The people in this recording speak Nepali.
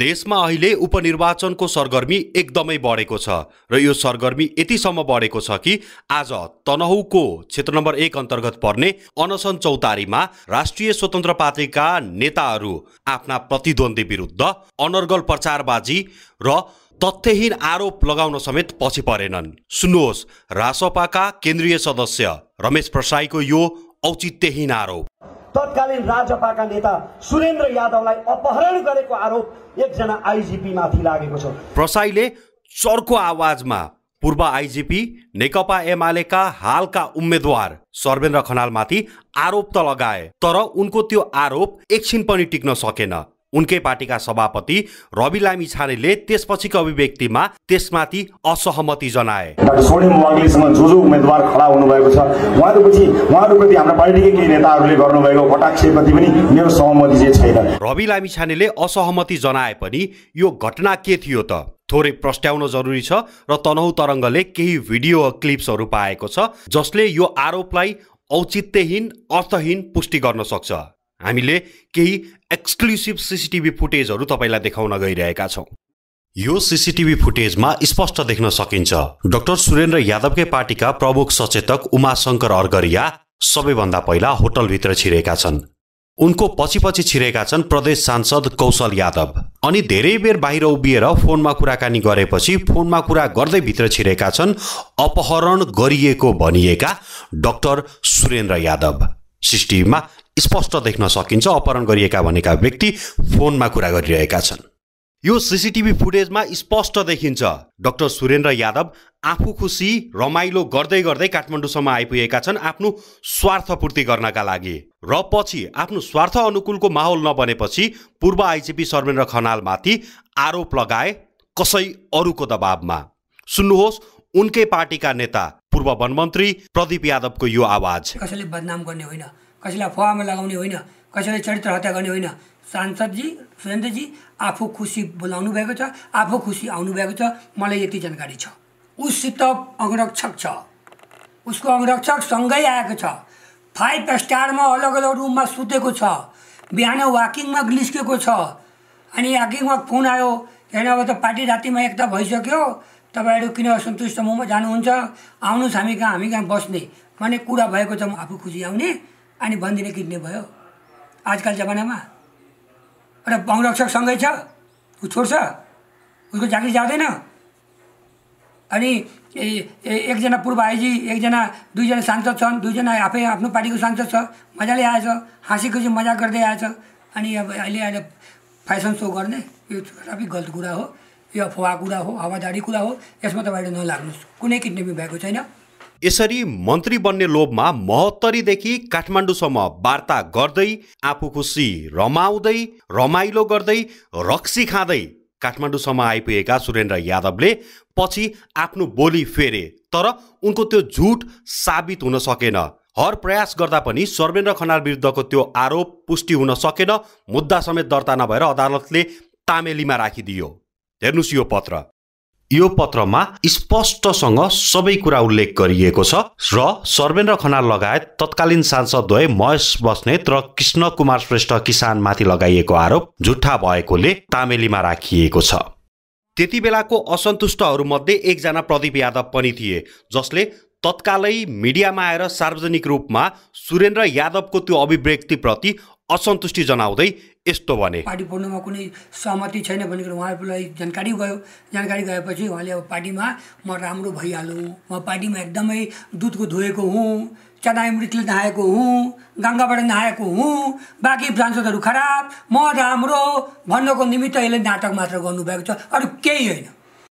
देशमा अहिले उपनिर्वाचनको सरगर्मी एकदमै बढेको छ र यो सरगर्मी यतिसम्म बढेको छ कि आज तनहुको क्षेत्र नम्बर एक अन्तर्गत पर्ने अनसन चौतारीमा राष्ट्रिय स्वतन्त्र पार्टीका नेताहरू आफ्ना प्रतिद्वन्दी विरुद्ध अनर्गल प्रचारबाजी र तथ्यहीन आरोप लगाउन समेत पछि परेनन् सुन्नुहोस् रासपाका केन्द्रीय सदस्य रमेश प्रसाईको यो औचित्यहीन आरोप तत्कालीन राजपाका नेता सुरेन्द्र यादवलाई अपहरण गरेको आरोप एकजना आइजिपी माथि लागेको छ प्रसाईले चर्को आवाजमा पूर्व आइजिपी नेकपा एमालेका हालका उम्मेद्वार सर्वेन्द्र खनालमाथि आरोप त लगाए तर उनको त्यो आरोप एकछिन पनि टिक्न सकेन उनकै पार्टीका सभापति रवि लामी छानेले त्यसपछिको अभिव्यक्तिमा त्यसमाथि असहमति जनाए सोरेन मगलीसँग जो जो उम्मेद्वार खडा हुनुभएको छ उहाँहरूपछि उहाँहरूप्रति हाम्रो पार्टीकै केही नेताहरूले गर्नुभएको कटाक्षप्रति पनि मेरो सहमति चाहिँ छैन रवि लामी छानेले असहमति जनाए पनि यो घटना के थियो त थोरै प्रस्ट्याउन जरुरी छ र तनहु तरङ्गले केही भिडियो क्लिप्सहरू पाएको छ जसले यो आरोपलाई औचित्यहीन अर्थहीन पुष्टि गर्न सक्छ हामीले केही एक्सक्लुसिभ सिसिटिभी फुटेजहरू तपाईँलाई देखाउन गइरहेका छौँ यो सिसिटिभी फुटेजमा स्पष्ट देख्न सकिन्छ डाक्टर सुरेन्द्र यादवकै पार्टीका प्रमुख सचेतक उमा उमाशङ्कर अर्गरिया सबैभन्दा पहिला होटलभित्र छिरेका छन् उनको पछि पछि छिरेका छन् प्रदेश सांसद कौशल यादव अनि धेरै बेर बाहिर उभिएर फोनमा कुराकानी गरेपछि फोनमा कुरा गर्दै भित्र छिरेका छन् अपहरण गरिएको भनिएका डाक्टर सुरेन्द्र यादव सिसिटिभीमा स्पष्ट देख्न सकिन्छ अपहरण गरिएका भनेका व्यक्ति फोनमा कुरा गरिरहेका छन् यो सिसिटिभी फुटेजमा स्पष्ट देखिन्छ डाक्टर सुरेन्द्र यादव आफू खुसी रमाइलो गर्दै गर्दै काठमाडौँसम्म आइपुगेका छन् आफ्नो स्वार्थ पूर्ति गर्नका लागि र पछि आफ्नो स्वार्थ अनुकूलको माहौल नबनेपछि पूर्व आइजिपी सर्वेन्द्र खनालमाथि आरोप लगाए कसै अरूको दबावमा सुन्नुहोस् उनकै पार्टीका नेता पूर्व वनमन्त्री प्रदीप यादवको यो आवाज कसैले बदनाम गर्ने होइन कसैलाई फवामा लगाउने होइन कसैलाई चरित्र हत्या गर्ने होइन सांसदजी सुरेन्द्रजी आफू खुसी बोलाउनु भएको छ आफू खुसी आउनुभएको छ मलाई यति जानकारी छ उससित अङ्गरक्षक छ उसको अङ्गरक्षक सँगै आएको छ फाइभ स्टारमा अलग अलग रुममा सुतेको छ बिहान वाकिङमा निस्केको छ अनि वाकिङमा फोन आयो अब त पार्टी रातिमा एकता भइसक्यो तपाईँहरू किन सन्तुष्ट मोमा जानुहुन्छ आउनुहोस् हामी कहाँ हामी कहाँ बस्ने भने कुरा भएको छ म आफू खुसी आउने अनि भनिदिने किन्ने भयो आजकल जमानामा एउटा बहुरक्षक छ ऊ छोड्छ उसको झाँक्री जाँदैन अनि एकजना पूर्व आइजी एकजना दुईजना सांसद छन् दुईजना आफै आफ्नो पार्टीको सांसद छ मजाले आएछ हाँसी खुसी मजा गर्दै आएछ अनि अब अहिले अहिले फेसन सो गर्ने यो सबै गलत कुरा हो यो अफवाह कुरा हो हावादारी कुरा हो यसमा तपाईँहरू नलाग्नुहोस् कुनै किडनेपी भएको छैन यसरी मन्त्री बन्ने लोभमा महोत्तरीदेखि काठमाडौँसम्म वार्ता गर्दै आफू खुसी रमाउँदै रमाइलो गर्दै रक्सी खाँदै काठमाडौँसम्म आइपुगेका सुरेन्द्र यादवले पछि आफ्नो बोली फेरे तर उनको त्यो झुट साबित हुन सकेन हर प्रयास गर्दा पनि सर्वेन्द्र खनाल विरुद्धको त्यो आरोप पुष्टि हुन सकेन मुद्दा समेत दर्ता नभएर अदालतले तामेलीमा राखिदियो हेर्नुहोस् यो पत्र यो पत्रमा स्पष्टसँग सबै कुरा उल्लेख गरिएको छ र सर्वेन्द्र खनाल लगायत तत्कालीन सांसदद्वय महेश बस्नेत र कृष्ण कुमार श्रेष्ठ किसानमाथि लगाइएको आरोप झुट्ठा भएकोले तामेलीमा राखिएको छ त्यति बेलाको असन्तुष्टहरूमध्ये एकजना प्रदीप यादव पनि थिए जसले तत्कालै मिडियामा आएर सार्वजनिक रूपमा सुरेन्द्र यादवको त्यो अभिव्यक्तिप्रति असन्तुष्टि जनाउँदै यस्तो भने पार्टी पढ्नुमा कुनै सहमति छैन भनेर उहाँहरूलाई जानकारी गयो जानकारी गएपछि उहाँले अब पार्टीमा म राम्रो भइहालौँ म पार्टीमा एकदमै दुधको धोएको हुँ चनाई मृतले नहाएको हुँ गङ्गाबाट नहाएको हुँ बाँकी सांसदहरू खराब म राम्रो भन्नको निमित्त यसले नाटक मात्र गर्नुभएको छ अरू केही होइन